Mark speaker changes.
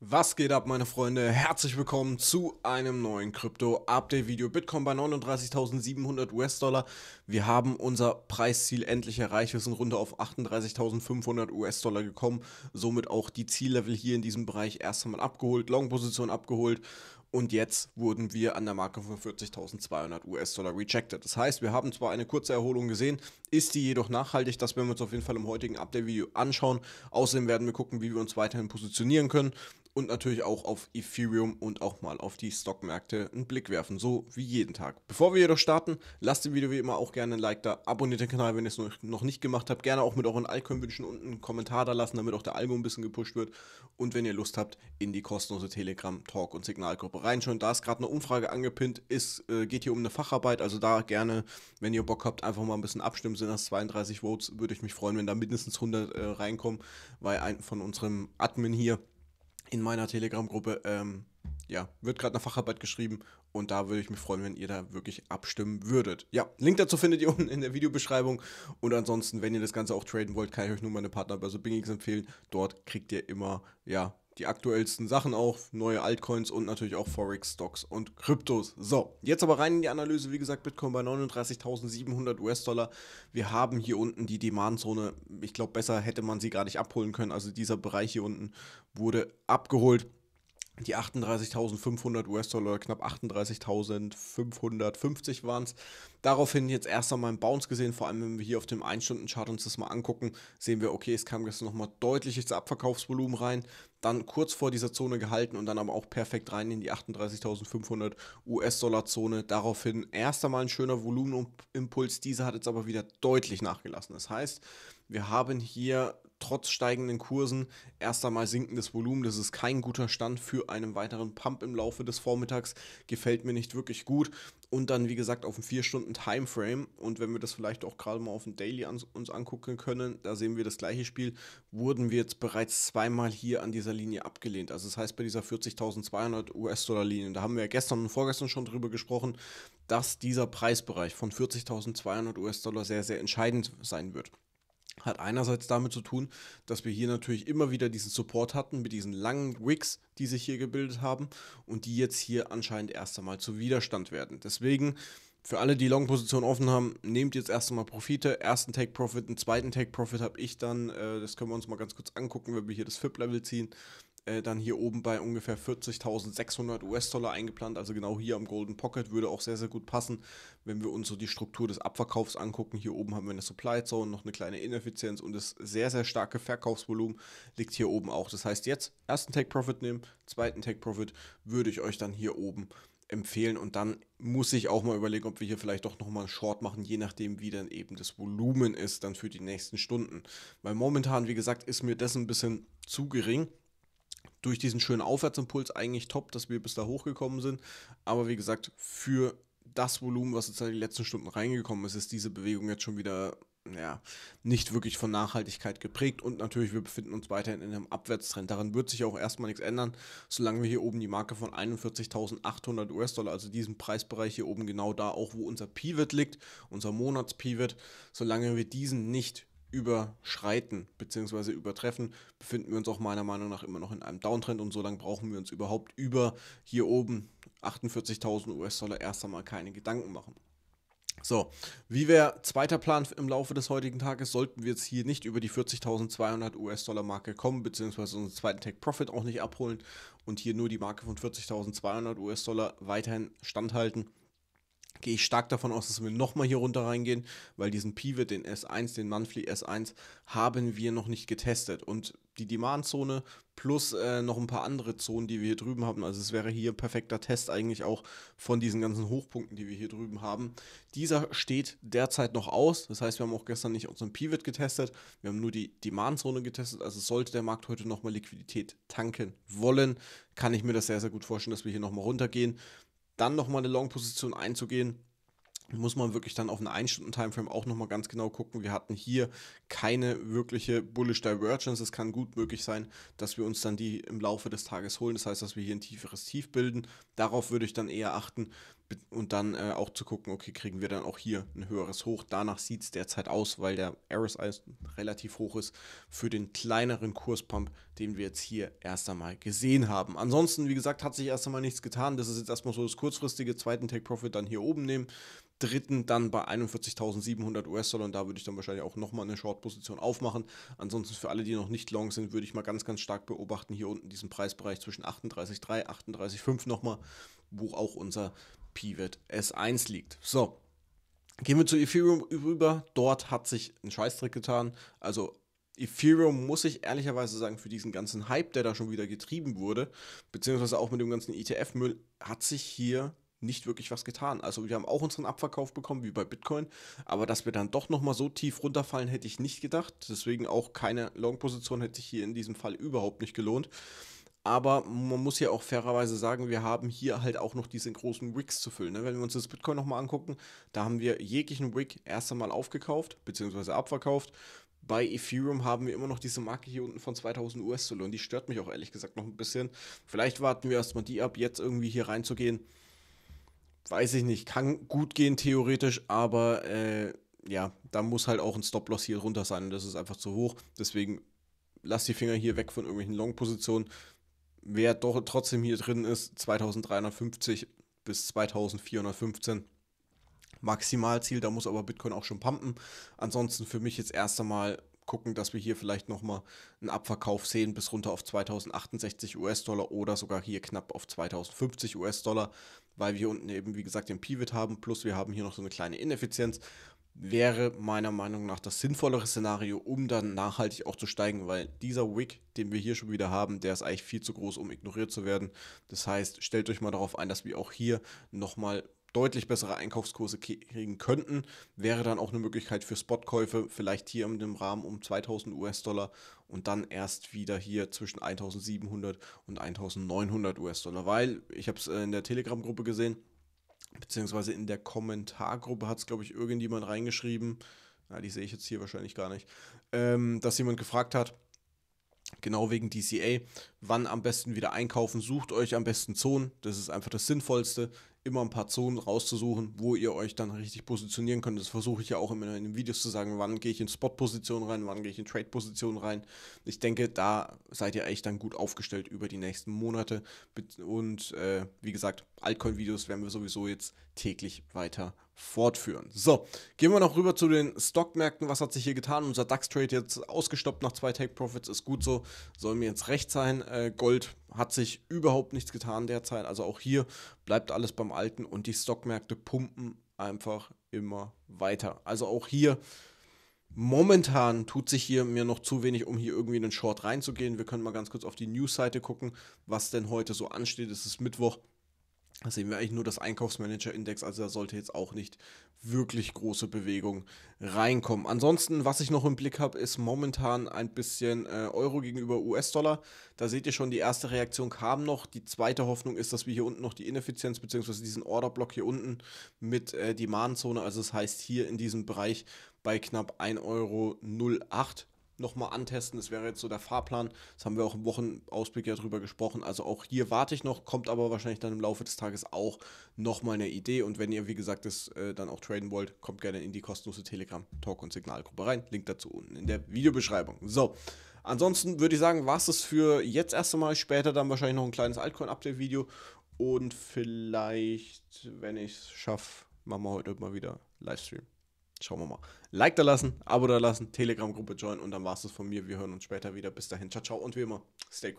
Speaker 1: Was geht ab, meine Freunde? Herzlich willkommen zu einem neuen Krypto-Update-Video. Bitcoin bei 39.700 US-Dollar. Wir haben unser Preisziel endlich erreicht. Wir sind runter auf 38.500 US-Dollar gekommen. Somit auch die Ziellevel hier in diesem Bereich erst einmal abgeholt, Long-Position abgeholt und jetzt wurden wir an der Marke von 40.200 US-Dollar rejected. Das heißt, wir haben zwar eine kurze Erholung gesehen, ist die jedoch nachhaltig. Das werden wir uns auf jeden Fall im heutigen Update-Video anschauen. Außerdem werden wir gucken, wie wir uns weiterhin positionieren können und natürlich auch auf Ethereum und auch mal auf die Stockmärkte einen Blick werfen, so wie jeden Tag. Bevor wir jedoch starten, lasst dem Video wie immer auch gerne ein Like da, abonniert den Kanal, wenn ihr es noch nicht gemacht habt, gerne auch mit euren Alkoholwünschen unten einen Kommentar da lassen, damit auch der Album ein bisschen gepusht wird und wenn ihr Lust habt, in die kostenlose Telegram Talk und Signalgruppe rein schon, da ist gerade eine Umfrage angepinnt ist, äh, geht hier um eine Facharbeit. Also da gerne, wenn ihr Bock habt, einfach mal ein bisschen abstimmen. Sind das 32 Votes? Würde ich mich freuen, wenn da mindestens 100 äh, reinkommen, weil ein von unserem Admin hier in meiner Telegram-Gruppe, ähm, ja, wird gerade eine Facharbeit geschrieben und da würde ich mich freuen, wenn ihr da wirklich abstimmen würdet. Ja, Link dazu findet ihr unten in der Videobeschreibung und ansonsten, wenn ihr das Ganze auch traden wollt, kann ich euch nur meine Partner bei Partnerbörse Bingix empfehlen. Dort kriegt ihr immer, ja, die aktuellsten Sachen auch, neue Altcoins und natürlich auch Forex, Stocks und Kryptos. So, jetzt aber rein in die Analyse. Wie gesagt, Bitcoin bei 39.700 US-Dollar. Wir haben hier unten die Demandzone. Ich glaube, besser hätte man sie gar nicht abholen können. Also dieser Bereich hier unten wurde abgeholt die 38.500 US-Dollar, knapp 38.550 waren es. Daraufhin jetzt erst einmal einen Bounce gesehen, vor allem wenn wir hier auf dem 1-Stunden-Chart uns das mal angucken, sehen wir, okay, es kam gestern nochmal deutliches Abverkaufsvolumen rein, dann kurz vor dieser Zone gehalten und dann aber auch perfekt rein in die 38.500 US-Dollar-Zone. Daraufhin erst einmal ein schöner Volumenimpuls, dieser hat jetzt aber wieder deutlich nachgelassen. Das heißt, wir haben hier trotz steigenden Kursen erst einmal sinkendes Volumen. Das ist kein guter Stand für einen weiteren Pump im Laufe des Vormittags. Gefällt mir nicht wirklich gut. Und dann, wie gesagt, auf dem 4-Stunden-Timeframe. Und wenn wir das vielleicht auch gerade mal auf dem Daily an, uns angucken können, da sehen wir das gleiche Spiel, wurden wir jetzt bereits zweimal hier an dieser Linie abgelehnt. Also das heißt bei dieser 40.200 US-Dollar-Linie, da haben wir ja gestern und vorgestern schon drüber gesprochen, dass dieser Preisbereich von 40.200 US-Dollar sehr, sehr entscheidend sein wird hat einerseits damit zu tun, dass wir hier natürlich immer wieder diesen Support hatten mit diesen langen Wicks, die sich hier gebildet haben und die jetzt hier anscheinend erst einmal zu Widerstand werden. Deswegen für alle, die Long-Position offen haben, nehmt jetzt erst einmal Profite. Ersten Take-Profit, einen zweiten Take-Profit habe ich dann. Äh, das können wir uns mal ganz kurz angucken, wenn wir hier das FIP-Level ziehen äh, dann hier oben bei ungefähr 40.600 US-Dollar eingeplant. Also genau hier am Golden Pocket würde auch sehr, sehr gut passen, wenn wir uns so die Struktur des Abverkaufs angucken. Hier oben haben wir eine Supply Zone, noch eine kleine Ineffizienz und das sehr, sehr starke Verkaufsvolumen liegt hier oben auch. Das heißt, jetzt ersten Take Profit nehmen, zweiten Take Profit würde ich euch dann hier oben empfehlen und dann muss ich auch mal überlegen, ob wir hier vielleicht doch nochmal einen Short machen, je nachdem, wie dann eben das Volumen ist dann für die nächsten Stunden. Weil momentan, wie gesagt, ist mir das ein bisschen zu gering durch diesen schönen Aufwärtsimpuls eigentlich top, dass wir bis da hochgekommen sind. Aber wie gesagt, für das Volumen, was jetzt in den letzten Stunden reingekommen ist, ist diese Bewegung jetzt schon wieder ja, nicht wirklich von Nachhaltigkeit geprägt. Und natürlich, wir befinden uns weiterhin in einem Abwärtstrend. Daran wird sich auch erstmal nichts ändern, solange wir hier oben die Marke von 41.800 US-Dollar, also diesen Preisbereich hier oben genau da, auch wo unser Pivot liegt, unser Monatspivot, solange wir diesen nicht überschreiten bzw. übertreffen, befinden wir uns auch meiner Meinung nach immer noch in einem Downtrend und so lange brauchen wir uns überhaupt über hier oben 48.000 US-Dollar erst einmal keine Gedanken machen. So, wie wäre zweiter Plan im Laufe des heutigen Tages? Sollten wir jetzt hier nicht über die 40.200 US-Dollar-Marke kommen, beziehungsweise unseren zweiten Tech-Profit auch nicht abholen und hier nur die Marke von 40.200 US-Dollar weiterhin standhalten, gehe ich stark davon aus, dass wir nochmal hier runter reingehen, weil diesen Pivot, den S1, den Manfly S1, haben wir noch nicht getestet. Und die Demandzone plus äh, noch ein paar andere Zonen, die wir hier drüben haben, also es wäre hier perfekter Test eigentlich auch von diesen ganzen Hochpunkten, die wir hier drüben haben. Dieser steht derzeit noch aus, das heißt, wir haben auch gestern nicht unseren Pivot getestet, wir haben nur die Demandzone getestet, also sollte der Markt heute nochmal Liquidität tanken wollen, kann ich mir das sehr, sehr gut vorstellen, dass wir hier nochmal runtergehen dann nochmal eine Long-Position einzugehen, muss man wirklich dann auf einen 1-Stunden-Timeframe auch nochmal ganz genau gucken. Wir hatten hier keine wirkliche Bullish Divergence. Es kann gut möglich sein, dass wir uns dann die im Laufe des Tages holen. Das heißt, dass wir hier ein tieferes Tief bilden. Darauf würde ich dann eher achten und dann äh, auch zu gucken, okay, kriegen wir dann auch hier ein höheres Hoch. Danach sieht es derzeit aus, weil der RSI relativ hoch ist für den kleineren Kurspump, den wir jetzt hier erst einmal gesehen haben. Ansonsten, wie gesagt, hat sich erst einmal nichts getan. Das ist jetzt erstmal so das kurzfristige, zweiten Take Profit dann hier oben nehmen. Dritten dann bei 41.700 US-Dollar und da würde ich dann wahrscheinlich auch nochmal eine Short-Position aufmachen. Ansonsten für alle, die noch nicht long sind, würde ich mal ganz, ganz stark beobachten, hier unten diesen Preisbereich zwischen 38,3, 38,5 nochmal, wo auch unser Pivot S1 liegt. So, gehen wir zu Ethereum rüber. Dort hat sich ein Scheißtrick getan. Also Ethereum muss ich ehrlicherweise sagen, für diesen ganzen Hype, der da schon wieder getrieben wurde, beziehungsweise auch mit dem ganzen ETF-Müll, hat sich hier nicht wirklich was getan. Also wir haben auch unseren Abverkauf bekommen, wie bei Bitcoin, aber dass wir dann doch nochmal so tief runterfallen, hätte ich nicht gedacht. Deswegen auch keine Long-Position hätte sich hier in diesem Fall überhaupt nicht gelohnt. Aber man muss ja auch fairerweise sagen, wir haben hier halt auch noch diese großen Wicks zu füllen. Ne? Wenn wir uns das Bitcoin nochmal angucken, da haben wir jeglichen Wick erst einmal aufgekauft, bzw. abverkauft. Bei Ethereum haben wir immer noch diese Marke hier unten von 2000 US-Dollar und die stört mich auch ehrlich gesagt noch ein bisschen. Vielleicht warten wir erstmal die ab, jetzt irgendwie hier reinzugehen. Weiß ich nicht, kann gut gehen theoretisch, aber äh, ja, da muss halt auch ein Stop-Loss hier runter sein und das ist einfach zu hoch. Deswegen lasst die Finger hier weg von irgendwelchen Long-Positionen wer doch trotzdem hier drin ist, 2350 bis 2415. Maximalziel, da muss aber Bitcoin auch schon pumpen. Ansonsten für mich jetzt erst einmal gucken, dass wir hier vielleicht nochmal einen Abverkauf sehen bis runter auf 2068 US-Dollar oder sogar hier knapp auf 2050 US-Dollar, weil wir hier unten eben, wie gesagt, den Pivot haben, plus wir haben hier noch so eine kleine Ineffizienz wäre meiner Meinung nach das sinnvollere Szenario, um dann nachhaltig auch zu steigen, weil dieser Wick, den wir hier schon wieder haben, der ist eigentlich viel zu groß, um ignoriert zu werden. Das heißt, stellt euch mal darauf ein, dass wir auch hier nochmal deutlich bessere Einkaufskurse kriegen könnten. Wäre dann auch eine Möglichkeit für Spotkäufe, vielleicht hier in dem Rahmen um 2000 US-Dollar und dann erst wieder hier zwischen 1700 und 1900 US-Dollar, weil ich habe es äh, in der Telegram-Gruppe gesehen, beziehungsweise in der Kommentargruppe hat es, glaube ich, irgendjemand reingeschrieben, na, die sehe ich jetzt hier wahrscheinlich gar nicht, ähm, dass jemand gefragt hat, genau wegen DCA, wann am besten wieder einkaufen. Sucht euch am besten Zonen. Das ist einfach das Sinnvollste, immer ein paar Zonen rauszusuchen, wo ihr euch dann richtig positionieren könnt. Das versuche ich ja auch immer in den Videos zu sagen, wann gehe ich in Spot-Position rein, wann gehe ich in Trade-Position rein. Ich denke, da seid ihr echt dann gut aufgestellt über die nächsten Monate. Und äh, wie gesagt, Altcoin-Videos werden wir sowieso jetzt täglich weiter fortführen. So, gehen wir noch rüber zu den Stockmärkten. Was hat sich hier getan? Unser DAX-Trade jetzt ausgestoppt nach zwei Take-Profits ist gut so, soll mir jetzt recht sein äh, Gold hat sich überhaupt nichts getan derzeit. Also auch hier bleibt alles beim Alten und die Stockmärkte pumpen einfach immer weiter. Also auch hier Momentan tut sich hier mir noch zu wenig, um hier irgendwie in den Short reinzugehen. Wir können mal ganz kurz auf die News-Seite gucken, was denn heute so ansteht. Es ist Mittwoch, da sehen wir eigentlich nur das Einkaufsmanager-Index, also da sollte jetzt auch nicht wirklich große Bewegung reinkommen. Ansonsten, was ich noch im Blick habe, ist momentan ein bisschen äh, Euro gegenüber US-Dollar. Da seht ihr schon, die erste Reaktion kam noch. Die zweite Hoffnung ist, dass wir hier unten noch die Ineffizienz bzw. diesen Orderblock hier unten mit äh, die Mahnzone, also das heißt hier in diesem Bereich bei knapp 1,08 Euro nochmal antesten. Das wäre jetzt so der Fahrplan. Das haben wir auch im Wochenausblick ja drüber gesprochen. Also auch hier warte ich noch, kommt aber wahrscheinlich dann im Laufe des Tages auch nochmal eine Idee. Und wenn ihr, wie gesagt, das äh, dann auch traden wollt, kommt gerne in die kostenlose Telegram-Talk- und Signalgruppe rein. Link dazu unten in der Videobeschreibung. So. Ansonsten würde ich sagen, war es das für jetzt erst einmal. Später dann wahrscheinlich noch ein kleines Altcoin-Update-Video. Und vielleicht, wenn ich es schaffe, machen wir heute mal wieder Livestream. Schauen wir mal. Like da lassen, Abo da lassen, Telegram-Gruppe joinen und dann war es das von mir. Wir hören uns später wieder. Bis dahin. Ciao, ciao und wie immer, stay